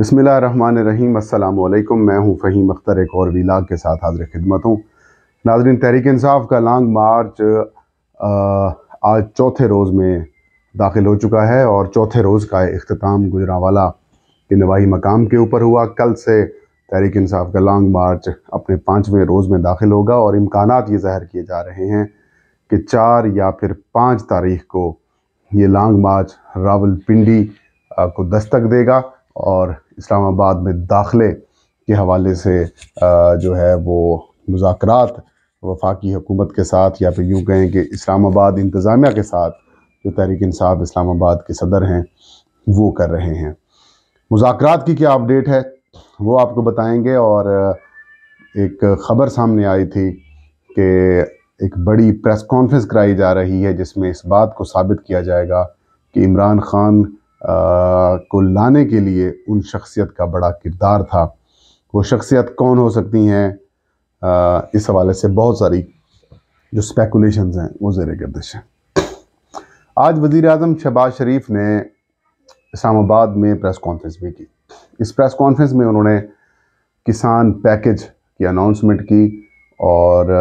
बसमिलीम मैं हूं फ़हीम अख्तर एक और वीलाग के साथ हाजिर खिदमत हूँ नाजरन तहरीक इंसाफ का लॉन्ग मार्च आज चौथे रोज़ में दाखिल हो चुका है और चौथे रोज़ का अख्ताम गुजरावाला के नवाही मकाम के ऊपर हुआ कल से तहरीक इंसाफ का लॉन्ग मार्च अपने पाँचवें रोज़ में दाखिल होगा और इम्कान ये ज़ाहिर किए जा रहे हैं कि चार या फिर पाँच तारीख को ये लॉन्ग मार्च पिंडी को दस्तक देगा और इस्लामाबाद में दाखिले के हवाले से जो है वो मुजाकर वफाकी हुकूमत के साथ या फिर यूँ कहें कि इस्लामाबाद इंतज़ामिया के साथ जो तहरीक इंसाफ इस्लामाबाद के सदर हैं वो कर रहे हैं मुजाकर की क्या अपडेट है वो आपको बताएँगे और एक ख़बर सामने आई थी कि एक बड़ी प्रेस कॉन्फ्रेंस कराई जा रही है जिसमें इस बात को साबित किया जाएगा कि इमरान खान को लाने के लिए उन शख्सियत का बड़ा किरदार था वो शख्सियत कौन हो सकती हैं इस हवाले से बहुत सारी जो स्पेकुलेशन हैं वो ज़ेर गर्दिश हैं आज वज़ी अजम शहबाज शरीफ ने इस्लामाबाद में प्रेस कॉन्फ्रेंस भी की इस प्रेस कॉन्फ्रेंस में उन्होंने किसान पैकेज की अनाउंसमेंट की और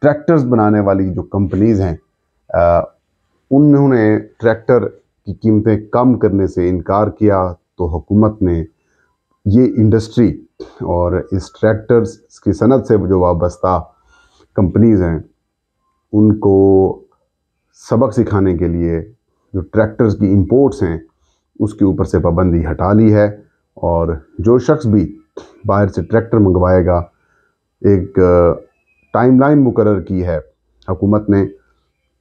ट्रैक्टर्स बनाने वाली जो कंपनीज़ हैं उन्होंने ट्रैक्टर की कीमतें कम करने से इनकार किया तो हुकूमत ने ये इंडस्ट्री और इस ट्रैक्टर्स की सनत से जो वाबस्ता कंपनीज़ हैं उनको सबक सिखाने के लिए जो ट्रैक्टर्स की इंपोर्ट्स हैं उसके ऊपर से पाबंदी हटा ली है और जो शख्स भी बाहर से ट्रैक्टर मंगवाएगा एक टाइमलाइन मुकर की है हुकूमत ने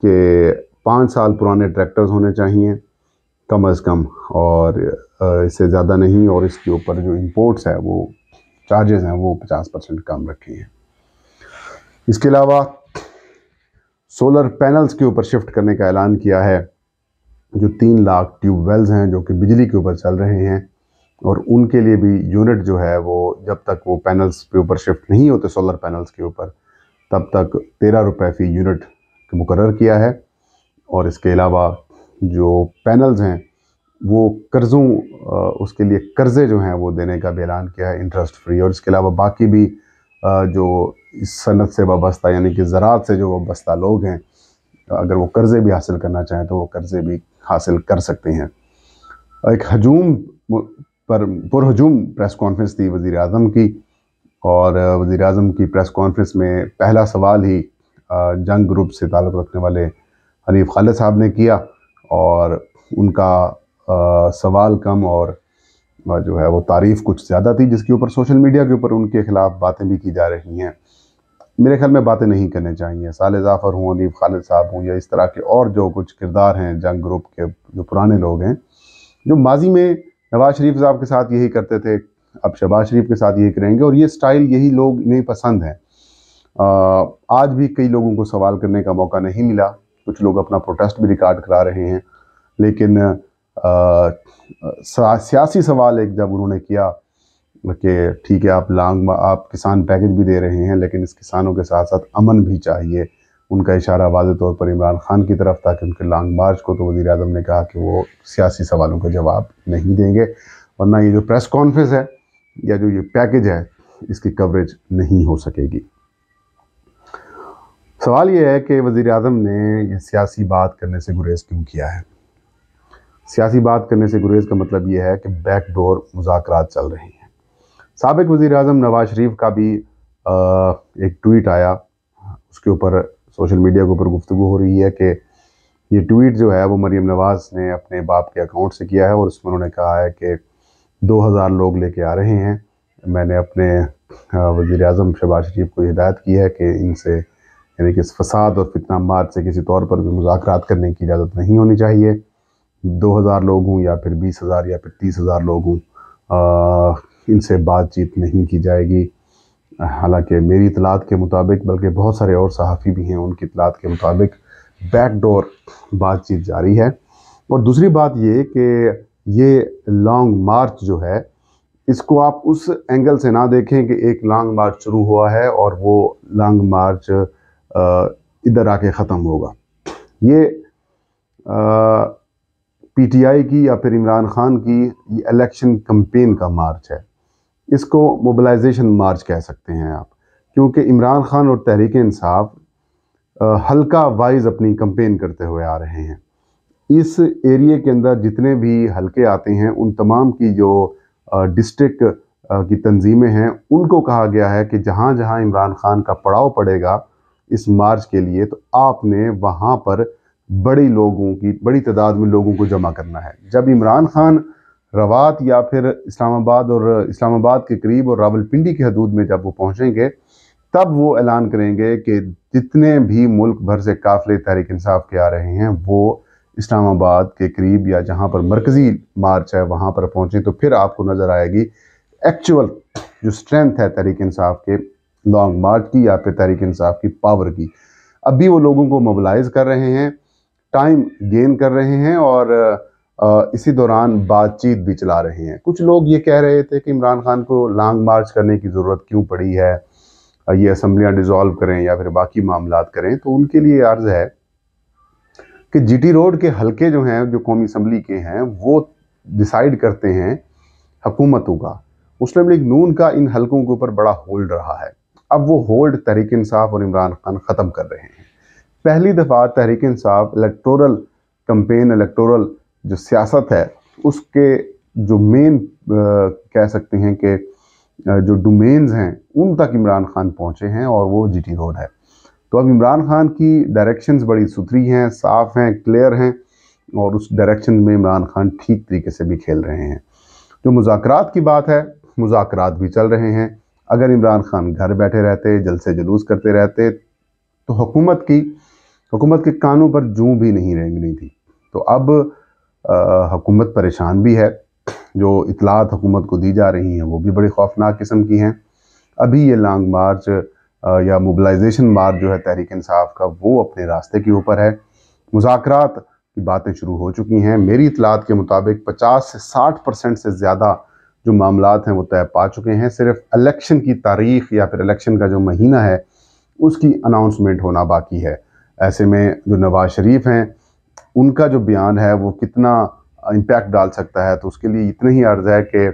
कि पाँच साल पुराने ट्रैक्टर्स होने चाहिए कम अज़ कम और इससे ज़्यादा नहीं और इसके ऊपर जो इम्पोर्ट्स है वो चार्जेस हैं वो पचास परसेंट कम रखे हैं इसके अलावा सोलर पैनल्स के ऊपर शिफ्ट करने का ऐलान किया है जो तीन लाख ट्यूब वेल्स हैं जो कि बिजली के ऊपर चल रहे हैं और उनके लिए भी यूनिट जो है वो जब तक वो पैनल्स के ऊपर शिफ्ट नहीं होते सोलर पैनल्स के ऊपर तब तक तेरह रुपये फ़ी यूनिट मुकर किया है और इसके अलावा जो पैनल्स हैं वो कर्ज़ों उसके लिए कर्ज़े जो हैं वो देने का भी ऐलान किया है इंटरेस्ट फ्री और इसके अलावा बाकी भी जो इस सनत से वाबस्ता यानी कि ज़रात से जो वाबस्ता लोग हैं अगर वो कर्ज़े भी हासिल करना चाहें तो वो कर्ज़े भी हासिल कर सकते हैं एक हजूम पर पुरहजूम प्रेस कॉन्फ्रेंस थी वज़ी अजम की और वज़ी अजम की प्रेस कॉन्फ्रेंस में पहला सवाल ही जंग ग्रुप से ताल्लुक़ रखने वाले हनीफ खालिद साहब ने किया और उनका आ, सवाल कम और जो है वो तारीफ़ कुछ ज़्यादा थी जिसके ऊपर सोशल मीडिया के ऊपर उनके ख़िलाफ़ बातें भी की जा रही हैं मेरे ख्याल में बातें नहीं करनी चाहिए साल जाफ़र हों अलीफ खालिद साहब हों या इस तरह के और जो कुछ किरदार हैं जंग ग्रुप के जो पुराने लोग हैं जो माजी में नवाज शरीफ साहब के साथ यही करते थे अब शहबाज शरीफ के साथ यही करेंगे और ये स्टाइल यही लोग इन्हें पसंद है आज भी कई लोगों को सवाल करने का मौका नहीं मिला कुछ लोग अपना प्रोटेस्ट भी रिकॉर्ड करा रहे हैं लेकिन सियासी सवाल एक जब उन्होंने किया कि ठीक है आप लॉन्ग आप किसान पैकेज भी दे रहे हैं लेकिन इस किसानों के साथ साथ अमन भी चाहिए उनका इशारा वाज तौर पर इमरान खान की तरफ था कि उनके लॉन्ग मार्च को तो वज़ी अजम ने कहा कि वो सियासी सवालों का जवाब नहीं देंगे वरना ये जो प्रेस कॉन्फ्रेंस है या जो ये पैकेज है इसकी कवरेज नहीं हो सकेगी सवाल ये है कि वज़ी अजम ने यह सियासी बात करने से गुरेज़ क्यों किया है सियासी बात करने से गुरेज़ का मतलब ये है कि बैकडोर मुजाकर चल रहे हैं सबक वज़ी अजम नवाज शरीफ का भी आ, एक ट्वीट आया उसके ऊपर सोशल मीडिया के ऊपर गुफ्तु हो रही है कि ये ट्वीट जो है वो मरीम नवाज़ ने अपने बाप के अकाउंट से किया है और उसमें उन्होंने कहा है कि 2000 लोग लेके आ रहे हैं मैंने अपने वज़ी अजम शहबाज शरीफ को हिदायत की है कि इनसे यानी कि इस फसाद और फितना मार से किसी तौर पर भी मुजाकर करने की इजाज़त नहीं होनी चाहिए दो हज़ार लोग हों या फिर बीस हज़ार या फिर तीस हज़ार लोग हों इनसे बातचीत नहीं की जाएगी हालांकि मेरी इतलात के मुताबिक बल्कि बहुत सारे और सहाफ़ी भी हैं उनकी इतलात के मुताबिक बैक डोर बातचीत जारी है और दूसरी बात ये कि ये लॉन्ग मार्च जो है इसको आप उस एंगल से ना देखें कि एक लॉन्ग मार्च शुरू हुआ है और वो लॉन्ग मार्च इधर आके ख़त्म होगा ये पीटीआई की या फिर इमरान खान की ये इलेक्शन कम्पेन का मार्च है इसको मोबलाइजेशन मार्च कह सकते हैं आप क्योंकि इमरान खान और तहरीक इंसाफ हल्का वाइज अपनी कम्पेन करते हुए आ रहे हैं इस एरिए के अंदर जितने भी हलके आते हैं उन तमाम की जो डिस्ट्रिक्ट की तंजीमें हैं उनको कहा गया है कि जहाँ जहाँ इमरान खान का पड़ाव पड़ेगा इस मार्च के लिए तो आपने वहाँ पर बड़ी लोगों की बड़ी तादाद में लोगों को जमा करना है जब इमरान खान रवात या फिर इस्लामाबाद और इस्लामाबाद के करीब और रावलपिंडी के हदूद में जब वो पहुँचेंगे तब वो ऐलान करेंगे कि जितने भी मुल्क भर से काफिले तहरीक इंसाफ के आ रहे हैं वो इस्लामाबाद के करीब या जहाँ पर मरकज़ी मार्च है वहाँ पर पहुँचें तो फिर आपको नज़र आएगी एक्चुअल जो स्ट्रेंथ है तहरीक इंसाफ के लॉन्ग मार्च की या फिर तहरीक इंसाफ की पावर की अब भी वो लोगों को मोबलाइज कर रहे हैं टाइम गेन कर रहे हैं और इसी दौरान बातचीत भी चला रहे हैं कुछ लोग ये कह रहे थे कि इमरान खान को लॉन्ग मार्च करने की ज़रूरत क्यों पड़ी है ये असम्बलियाँ डिज़ोल्व करें या फिर बाकी मामला करें तो उनके लिए अर्ज़ है कि जीटी रोड के हलके जो हैं जो कौमी असम्बली के हैं वो डिसाइड करते हैं हकूमतों का मुस्लिम लीग नून का इन हलकों के ऊपर बड़ा होल्ड रहा है अब वो होल्ड तहरीक इंसाफ और इमरान खान ख़त्म कर रहे हैं पहली दफ़ा Tehreek Insaf electoral campaign electoral जो सियासत है उसके जो मेन कह सकते हैं कि जो डोमेन्स हैं उन तक इमरान खान पहुँचे हैं और वो टी रोड है तो अब इमरान खान की डायरेक्शंस बड़ी सुथरी हैं साफ़ हैं क्लियर हैं और उस डायरेक्शन में इमरान खान ठीक तरीके से भी खेल रहे हैं जो मुजाकर की बात है मुजाकर भी चल रहे हैं अगर इमरान खान घर बैठे रहते जलसे जुलूस करते रहते तो हुकूमत की हुकूमत के कानों पर जूँ भी नहीं रेंगनी थी तो अब हुकूमत परेशान भी है जो इतलात हुकूमत को दी जा रही हैं वो भी बड़ी खौफनाक किस्म की हैं अभी ये लॉन्ग मार्च या मोबलाइजेशन मार्च जो है तहरीक इंसाफ का वो अपने रास्ते के ऊपर है मुजाकर की बातें शुरू हो चुकी हैं मेरी इतलात के मुताबिक 50 से 60 परसेंट से ज़्यादा जो मामला हैं वो तय पा चुके हैं सिर्फ इलेक्शन की तारीख या फिर इलेक्शन का जो महीना है उसकी अनाउंसमेंट होना बाकी है ऐसे में जो नवाज शरीफ हैं उनका जो बयान है वो कितना इम्पैक्ट डाल सकता है तो उसके लिए इतना ही अर्ज़ है कि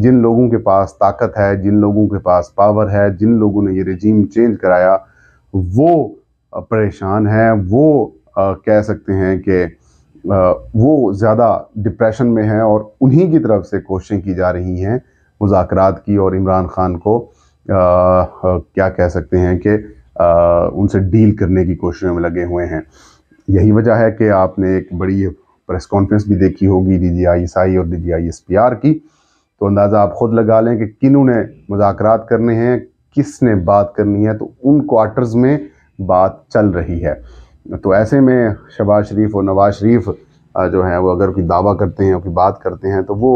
जिन लोगों के पास ताकत है जिन लोगों के पास पावर है जिन लोगों ने ये रजीम चेंज कराया वो परेशान है वो कह सकते हैं कि वो ज़्यादा डिप्रेशन में हैं और उन्हीं की तरफ से कोशिशें की जा रही हैं मुजाकर की और इमरान खान को आ, क्या कह सकते हैं कि उनसे डील करने की कोशिशों में लगे हुए हैं यही वजह है कि आपने एक बड़ी प्रेस कॉन्फ्रेंस भी देखी होगी D G I S I और D G I S P R की तो अंदाज़ा आप ख़ुद लगा लें कि किन उन्हें मुजाकर करने हैं किसने बात करनी है तो उन क्वार्टर्स में बात चल रही है तो ऐसे में शबाज शरीफ और नवाज शरीफ जो हैं वो अगर कोई दावा करते हैं कोई बात करते हैं तो वो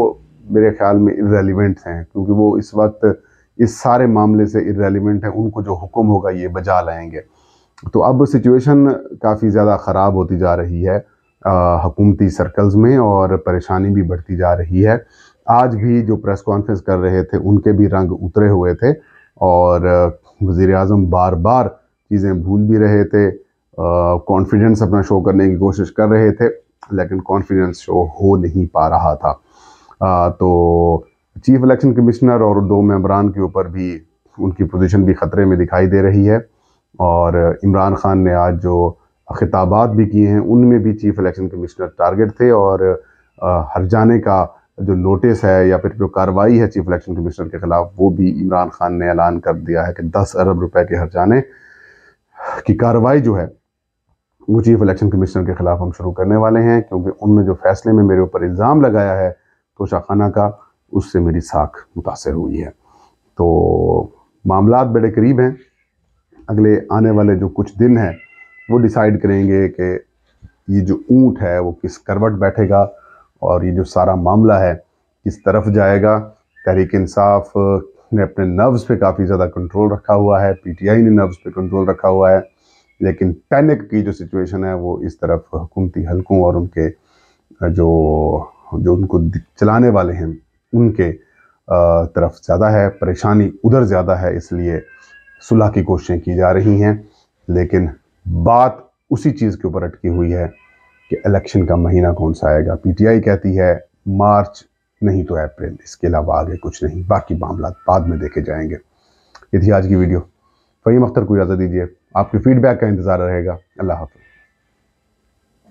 मेरे ख्याल में इरेलीवेंट हैं क्योंकि वो इस वक्त इस सारे मामले से इरेलीवेंट हैं उनको जो हुक्म होगा ये बजा लाएंगे तो अब सिचुएशन काफ़ी ज़्यादा ख़राब होती जा रही है हकूमती सर्कल्स में और परेशानी भी बढ़ती जा रही है आज भी जो प्रेस कॉन्फ्रेंस कर रहे थे उनके भी रंग उतरे हुए थे और वज़ी अजम बार बार चीज़ें भूल भी रहे थे कॉन्फिडेंस अपना शो करने की कोशिश कर रहे थे लेकिन कॉन्फिडेंस शो हो नहीं पा रहा था आ, तो चीफ इलेक्शन कमिश्नर और दो मेम्बरान के ऊपर भी उनकी पोजीशन भी ख़तरे में दिखाई दे रही है और इमरान खान ने आज जो खिताबात भी किए हैं उनमें भी चीफ इलेक्शन कमिश्नर टारगेट थे और हर जाने का जो नोटिस है या फिर जो कार्रवाई है चीफ इलेक्शन कमिश्नर के ख़िलाफ़ वो भी इमरान खान ने ऐलान कर दिया है कि दस अरब रुपए के हर जाने की कार्रवाई जो है वो चीफ इलेक्शन कमिश्नर के खिलाफ हम शुरू करने वाले हैं क्योंकि उनने जो फैसले में मेरे ऊपर इल्ज़ाम लगाया है तो शाखाना का उससे मेरी साख मुतासर हुई है तो मामला बड़े करीब हैं अगले आने वाले जो कुछ दिन हैं वो डिसाइड करेंगे कि ये जो ऊँट है वो किस करवट बैठेगा और ये जो सारा मामला है किस तरफ जाएगा तहरीक इंसाफ ने अपने नर्व्स पे काफ़ी ज़्यादा कंट्रोल रखा हुआ है पीटीआई ने नर्व्स पे कंट्रोल रखा हुआ है लेकिन पैनिक की जो सिचुएशन है वो इस तरफ हुकूमती हलकों और उनके जो जो उनको चलाने वाले हैं उनके तरफ ज़्यादा है परेशानी उधर ज़्यादा है इसलिए सुलह की कोशिशें की जा रही हैं लेकिन बात उसी चीज़ के ऊपर अटकी हुई है कि इलेक्शन का महीना कौन सा आएगा पीटीआई कहती है मार्च नहीं तो अप्रैल इसके अलावा आगे कुछ नहीं बाकी मामला बाद में देखे जाएंगे ये थी आज की वीडियो फ़हीम अख्तर को इजाज़त दीजिए आपके फीडबैक का इंतज़ार रहेगा अल्लाह हाफि